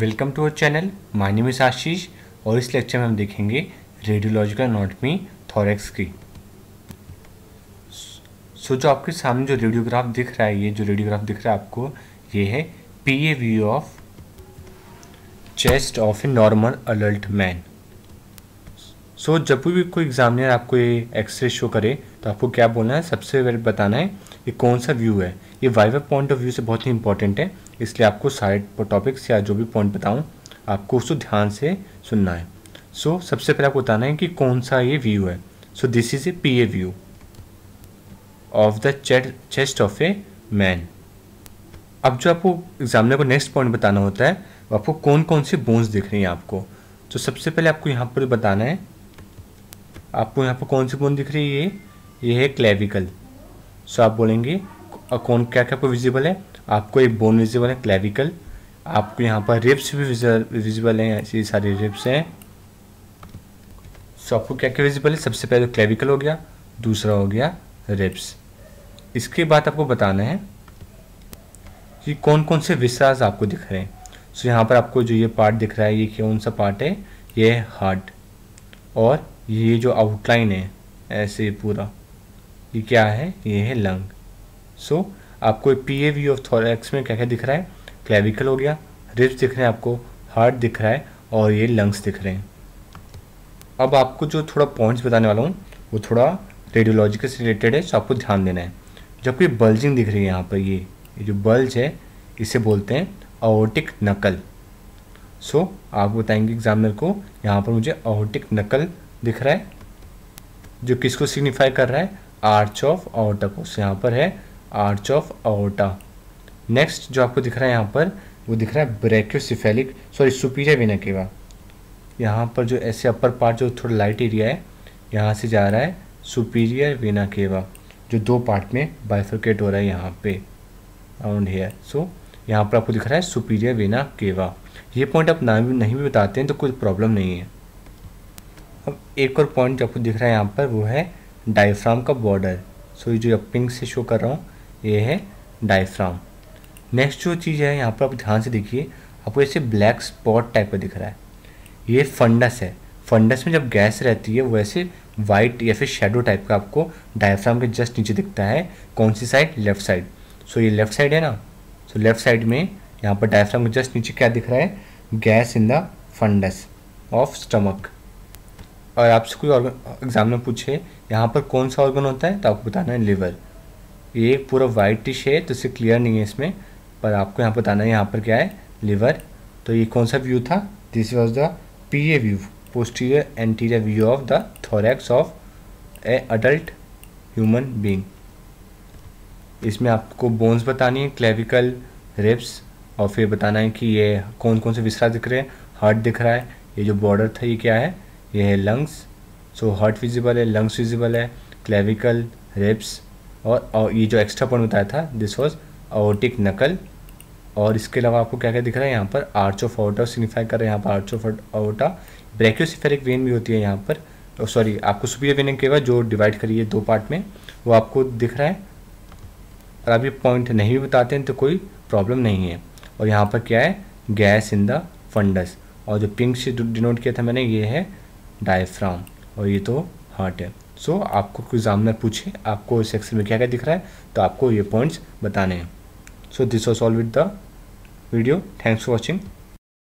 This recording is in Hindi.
welcome to our channel my name is Ashish और इस लेक्चर में हम देखेंगे रेडियोलॉजिकल नॉटमी थॉरेक्स की सो so, जो आपके सामने जो रेडियोग्राफ दिख रहा है ये जो रेडियोग्राफ दिख रहा है आपको ये है P A view of chest of a normal alert man so so, जब भी कोई एग्जामिनर आपको ये एक्सरे शो करे तो आपको क्या बोलना है सबसे पहले बताना है ये कौन सा व्यू है ये वाई पॉइंट ऑफ व्यू से बहुत ही इंपॉर्टेंट है इसलिए आपको साइड टॉपिक्स या जो भी पॉइंट बताऊँ आपको उसको ध्यान से सुनना है सो so, सबसे पहले आपको बताना है कि कौन सा ये व्यू है so this is a P A view of the chest of a man अब जो आपको एग्जामिनर को नेक्स्ट पॉइंट बताना होता है आपको कौन कौन से बोन्स दिख रही हैं आपको तो सबसे पहले आपको यहाँ पर बताना है आपको यहाँ पर कौन सी बोन दिख रही है ये ये है क्लेविकल सो आप बोलेंगे कौन क्या क्या आपको विजिबल है आपको एक बोन विजिबल है क्लेविकल आपको यहाँ पर रिप्स भी विजिबल हैं ये सारी रिप्स हैं सो आपको क्या क्या विजिबल है सबसे पहले क्लेविकल हो गया दूसरा हो गया रिप्स इसके बाद आपको बताना है कि कौन कौन से विसराज आपको दिख रहे हैं सो so, यहाँ पर आपको जो ये पार्ट दिख रहा है ये कौन सा पार्ट है ये हार्ट और ये जो आउटलाइन है ऐसे पूरा ये क्या है ये है लंग सो so, आपको P A V of thorax में क्या क्या दिख रहा है क्लेविकल हो गया रिब्स दिख रहे हैं आपको हार्ट दिख रहा है और ये लंग्स दिख रहे हैं अब आपको जो थोड़ा पॉइंट्स बताने वाला हूँ वो थोड़ा रेडियोलॉजिकल से रिलेटेड है सो आपको ध्यान देना है जबकि बल्जिंग दिख रही है यहाँ पर ये ये जो बल्ज है इसे बोलते हैं अओटिक नकल सो so, आप बताएंगे एग्जामिनर को यहाँ पर मुझे अओटिक नकल दिख रहा है जो किसको सिग्निफाई कर रहा है आर्च ऑफ आवर्टा को यहाँ पर है आर्च ऑफ आवर्टा नेक्स्ट जो आपको दिख रहा है यहाँ पर वो दिख रहा है ब्रेक्योसिफेलिक सॉरी सुपीरियर वीना केवा यहाँ पर जो ऐसे अपर पार्ट जो थोड़ा लाइट एरिया है यहाँ से जा रहा है सुपीरियर वेना केवा जो दो पार्ट में बाइफर्केट हो रहा है यहाँ पे अराउंड हेयर सो यहाँ पर आपको दिख रहा है सुपीरियर वेना केवा ये पॉइंट आप नाम नहीं भी बताते हैं तो कोई प्रॉब्लम नहीं है अब एक और पॉइंट जो आपको दिख रहा है यहाँ पर वो है डायफ्राम का बॉर्डर सो ये जो पिंक से शो कर रहा हूँ ये है डायफ्राम नेक्स्ट जो चीज़ है यहाँ पर आप ध्यान से देखिए आपको ऐसे ब्लैक स्पॉट टाइप का दिख रहा है ये फंडस है फंडस में जब गैस रहती है वो ऐसे वाइट या फिर शेडो टाइप का आपको डायफ्राम के जस्ट नीचे दिखता है कौन सी साइड लेफ्ट साइड सो ये लेफ्ट साइड है ना सो लेफ्ट साइड में यहाँ पर डायफ्राम के जस्ट नीचे क्या दिख रहा है gas in the fundus of stomach और आपसे कोई एग्ज़ाम में पूछे यहाँ पर कौन सा ऑर्गन होता है तो आपको बताना है लिवर ये पूरा वाइट टिश है तो इसे क्लियर नहीं है इसमें पर आपको यहाँ बताना है यहाँ पर क्या है लिवर तो ये कौन सा व्यू था this was the P A view posterior anterior view of the thorax of a adult human being इसमें आपको बोन्स बतानी है क्लेविकल रिप्स और फिर बताना है कि ये कौन कौन से विसरा दिख रहे हैं हार्ट दिख रहा है ये जो बॉर्डर था ये क्या है ये है लंग्स सो हार्ट विजिबल है लंग्स विजिबल है क्लेविकल रिप्स और, और ये जो एक्स्ट्रा पॉइंट बताया था दिस वॉज ओटिक नकल और इसके अलावा आपको क्या क्या दिख रहा है यहाँ पर आर्च ऑफ ऑटा सिग्निफाई कर रहे हैं यहाँ पर arch of aorta brachiocephalic vein भी होती है यहाँ पर सॉरी oh, आपको सुपीरियर वेन के बाद जो डिवाइड करी है दो पार्ट में वो आपको दिख रहा है और आप ये पॉइंट नहीं भी बताते हैं तो कोई प्रॉब्लम नहीं है और यहाँ पर क्या है गैस इन द फंडस और जो पिंक से डिनोट किया था मैंने ये है डायफ्राम और ये तो हार्ट है सो so, आपको में पूछे आपको इस सेक्शन में क्या क्या दिख रहा है तो आपको ये पॉइंट्स बताने हैं so this was all with the video thanks for watching